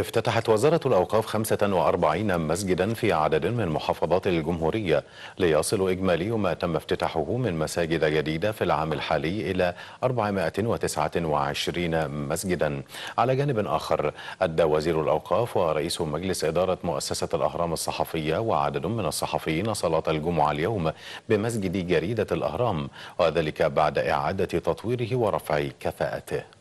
افتتحت وزارة الأوقاف 45 مسجدا في عدد من محافظات الجمهورية ليصل إجمالي ما تم افتتاحه من مساجد جديدة في العام الحالي إلى 429 مسجدا على جانب آخر أدى وزير الأوقاف ورئيس مجلس إدارة مؤسسة الأهرام الصحفية وعدد من الصحفيين صلاة الجمعة اليوم بمسجد جريدة الأهرام وذلك بعد إعادة تطويره ورفع كفاءته